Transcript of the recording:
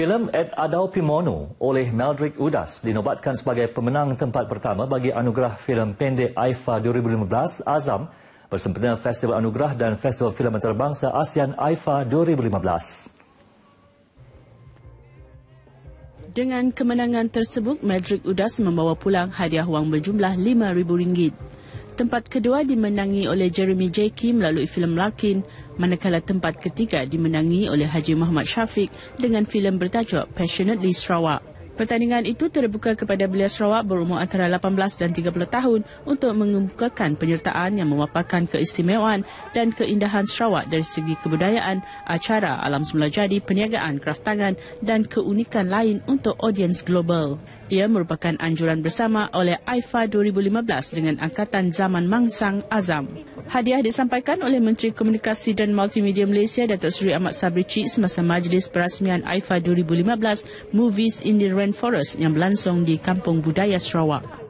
Filem Ed Adau Pimono oleh Meldrick Udas dinobatkan sebagai pemenang tempat pertama bagi anugerah filem pendek AIFA 2015 Azam bersempena Festival Anugerah dan Festival Filem Antarabangsa ASEAN AIFA 2015. Dengan kemenangan tersebut, Meldrick Udas membawa pulang hadiah wang berjumlah RM5,000 tempat kedua dimenangi oleh Jeremy Jackie melalui filem Larkin, manakala tempat ketiga dimenangi oleh Haji Muhammad Syafiq dengan filem bertajuk Passionately Sarawak. Pertandingan itu terbuka kepada belia Sarawak berumur antara 18 dan 30 tahun untuk mengemukakan penyertaan yang memaparkan keistimewaan dan keindahan Sarawak dari segi kebudayaan, acara, alam semula jadi, perniagaan, kraftangan dan keunikan lain untuk audiens global. Ia merupakan anjuran bersama oleh AIFA 2015 dengan Angkatan Zaman Mangsang Azam. Hadiah disampaikan oleh Menteri Komunikasi dan Multimedia Malaysia Datuk Seri Ahmad Sabri Cik semasa majlis perasmian AIFA 2015 Movies in the Rainforest yang berlangsung di Kampung Budaya Sarawak.